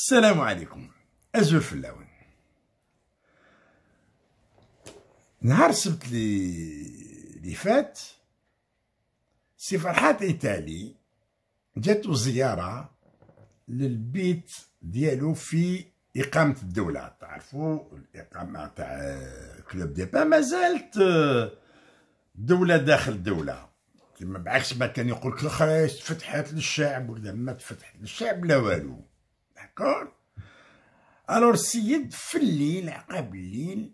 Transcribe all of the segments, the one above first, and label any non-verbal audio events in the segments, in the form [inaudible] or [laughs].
السلام عليكم أزول فلاون نهار السبت لي فات سي فرحات إيطالي جاتو زيارة للبيت ديالو في إقامة الدولة تعرفوا الإقامة تاع كلوب ديبا مازالت دولة داخل دولة كما بعكس ما كان يقول لك تفتحت للشعب وكذا ما تفتحت للشعب لا والو داكور الور السيد في الليل عقاب الليل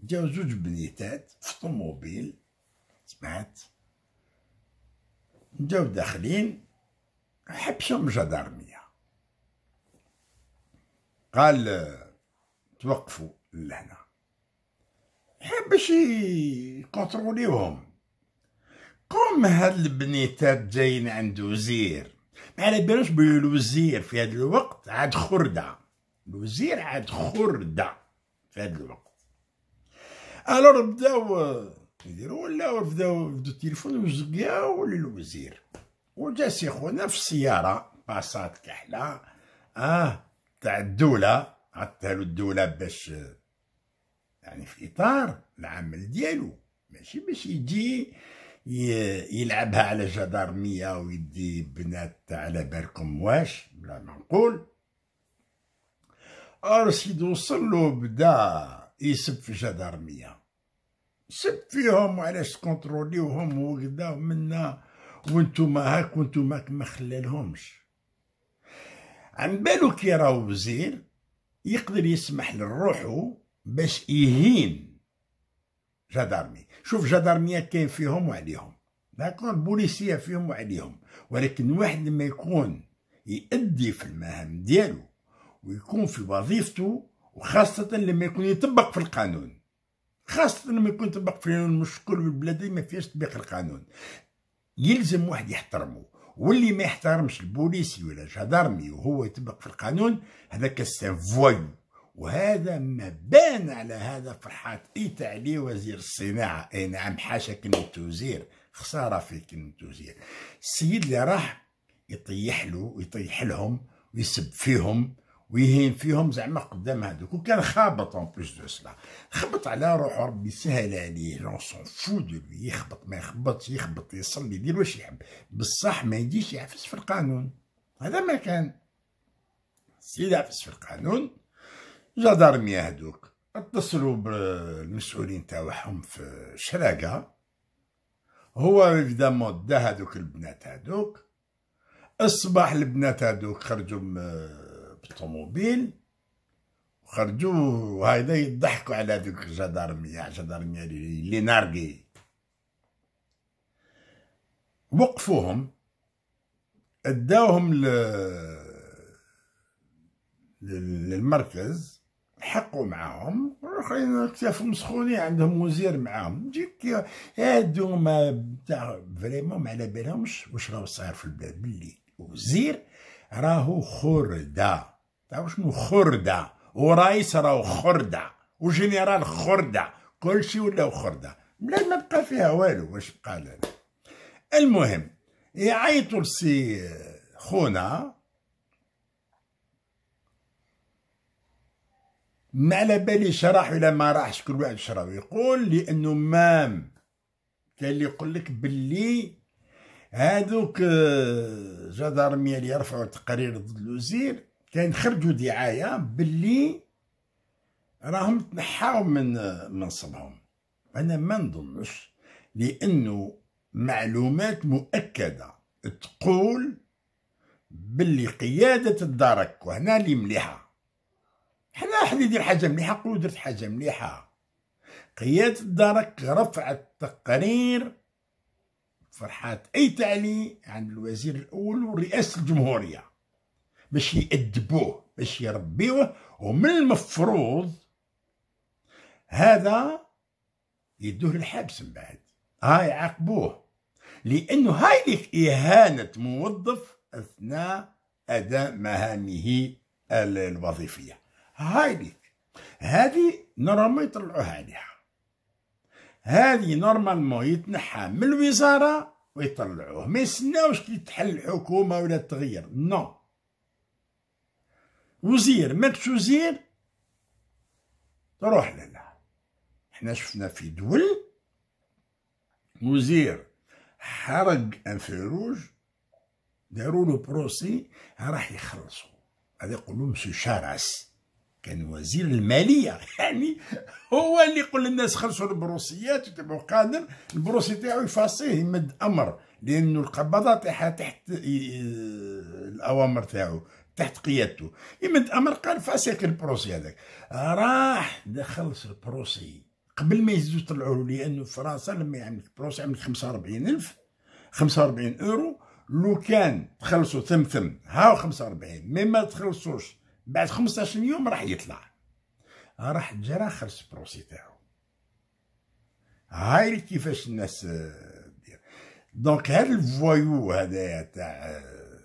جاو زوج بنيتات في طوموبيل سمعت جاو داخلين حبسهم جدارمية قال توقفوا لهنا باش يكونتروليوهم قوم هاد البنيتات جايين عند وزير ما على بالوش بالوزير في هذا الوقت عاد خردة الوزير عاد خردة في هذا الوقت الور بداو يديروا ولا بداو بدو التليفون وزقاو للوزير وجا سي خونا في السيارة باصات كحلة اه تاع الدولة عطيها له الدولة باش يعني في إطار العمل ديالو ماشي باش يجي يلعبها على جدارمية ويدي بنات على بالكم واش لا منقول أرسيد وصلو بدا يسب في جدارمية سب فيهم وعلاش تكونتروليوهم وكدا منا وانتوما هاك وانتوما هاك ما خلالهمش عن بالو كي راهو وزير يقدر يسمح لروحو باش يهين جدارمي شوف جدارميه كاين فيهم وعليهم داكور بوليسيه فيهم وعليهم ولكن واحد لما يكون يأدي في المهام ديالو ويكون في وظيفته وخاصة لما يكون يطبق في القانون خاصة لما يكون يطبق في القانون كل البلاد ما فيهاش تطبيق القانون يلزم واحد يحترمه واللي ما يحترمش البوليسي ولا الجدارمي وهو يطبق في القانون هذاك السافوي وهذا ما بان على هذا فرحات ايت عليه وزير الصناعه اي نعم حاشا كلمه وزير خساره في كلمه وزير السيد اللي راح يطيح له ويطيح لهم ويسب فيهم ويهين فيهم زعما قدام هذوك وكان خابط اون بليس دو سلا خبط على روحه ربي سهل عليه لون سون فو دو يخبط ما يخبطش يخبط يصلي يدير واش يحب بصح ما يجيش يعفس في القانون هذا ما كان السيد عفس في القانون جدارمية هادوك اتصلوا بالمسؤولين تاعهم في شراقة هو ايفيدامون دا هادوك البنات هادوك الصباح البنات هادوك خرجوا بالطوموبيل خرجوا هايدا يضحكوا على ذوك الجدارمية الجدارميه اللي نارقي وقفوهم اداوهم ل... للمركز حقوا معاهم والاخرين كتافهم مسخونين عندهم وزير معاهم جيك هادو ما تاع فريمون ما على بالهمش واش راهو صاير في البلاد باللي وزير راهو خرده تعرف شنو خرده ورايس راهو خرده وجنرال خرده كلشي ولاو خرده بلاد ما بقى فيها والو واش بقى لنا المهم يعيطوا لسي خونا ما على بالي شرح ولا ما راحش كل واحد شراو يقول لانه مام كاين اللي يقول لك باللي هادوك آه، جدارمية اللي يرفعوا تقرير ضد الوزير كان خرجوا دعاية باللي راهم تنحاو من آه، منصبهم انا ما نظنش لانه معلومات مؤكده تقول باللي قياده الدرك وهنا اللي مليحه حنا حد يدير حاجه مليحه قولوا درت حاجه مليحه قيادة الدرك رفعت تقرير فرحات اي تعني عند الوزير الاول ورئاسه الجمهوريه باش يأدبوه باش يربيوه ومن المفروض هذا يدوه للحبس من بعد هاي يعاقبوه لانه هاي اهانه موظف اثناء اداء مهامه الوظيفيه هايليك هذه نورمالمون يطلعوها عليها هذه نورمالمون يتنحى من الوزاره ويطلعوه ما يستناوش كي تحل الحكومه ولا تغير نو وزير ما وزير تروح لنا حنا شفنا في دول وزير حرق انفيروج داروا له بروسي راح يخلصوا هذا يقولوا مسيو شارس كان وزير الماليه [laughs] يعني هو اللي يقول للناس خلصوا البروسيات وتبعوا قادر البروسي تاعو يفاصيه يمد امر لانه القبضه تاعها تحت الاوامر تاعو تحت قيادته يمد امر قال فاسيك البروسي هذاك راح دخل البروسي قبل ما يزيدوا يطلعوا لانه فرنسا لما يعمل البروسي عمل 45 الف 45 اورو لو كان تخلصوا ثم ثم هاو 45 مي ما تخلصوش بعد 15 يوم راح يطلع راح جرى خرج بروسي تاعو هاي كيفاش الناس آه، دير دونك هاد الفويو هذايا تاع آه،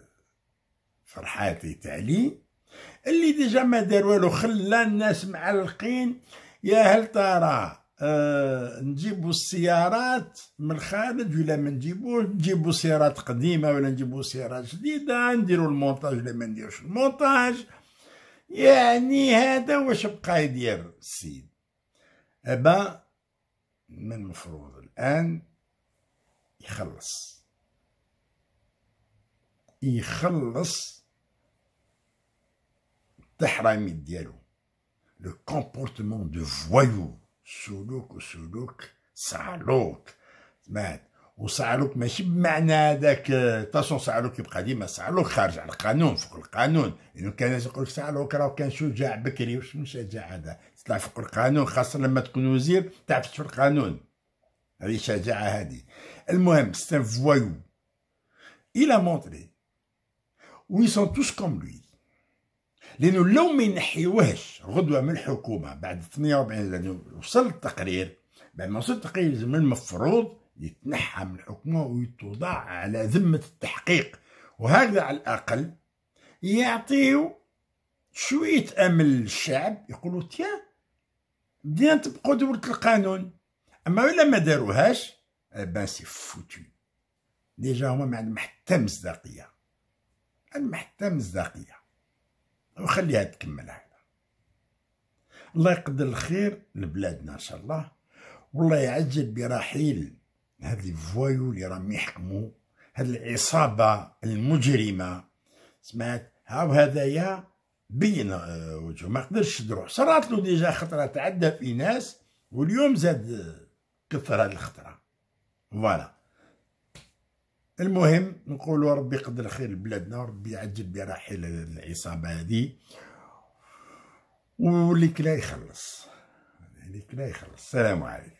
فرحاتي تعلي اللي ديجا ما دار والو خلى الناس معلقين يا هل ترى أه نجيبوا السيارات من الخارج ولا ما نجيبوش نجيبوا سيارات قديمه ولا نجيبوا سيارات جديده نديروا المونتاج ولا ما نديروش المونتاج يعني هذا واش بقى يدير السيد أبا من المفروض الآن يخلص يخلص التحريمي ديالو لو كومبورتمون دو فوايو سلوك وسلوك صعلوك سمعت وسعروك ماشي بمعنى هذاك طاسون سعروك يبقى ديما سعروك خارج على القانون فوق القانون يعني كان يقول لك سعروك راه كان شجاع بكري واش من شجاع هذا تطلع فوق القانون خاصه لما تكون وزير تعرف في القانون هذه شجاعه هذه المهم سيتان فوايو الى مونتري وي سون توس كوم لوي لانه لو ما ينحيوهش غدوه من الحكومه بعد 48 لانه وصل التقرير بعد ما وصل التقرير من المفروض يتنحى من حكمه ويتوضع على ذمة التحقيق وهكذا على الأقل يعطيو شوية أمل للشعب يقولوا تيا بدينا تبقوا دورة القانون أما إلا ما داروهاش بان سي فوتو ديجا هما ما عندهم حتى مصداقية عندهم حتى مصداقية وخليها تكمل هكذا الله يقدر الخير لبلادنا إن شاء الله والله يعجل برحيل هاد الفوايو اللي راهم يحكموا هاد العصابه المجرمه سمعت هاو هذايا بين آه، وجهه ما قدرش يروح صرات له ديجا خطره تعدى في ناس واليوم زاد آه، كثر هاد الخطره فوالا المهم نقولوا ربي يقدر خير لبلادنا وربي يعجل برحيل العصابه هذه واللي كلا يخلص اللي كلا يخلص السلام عليكم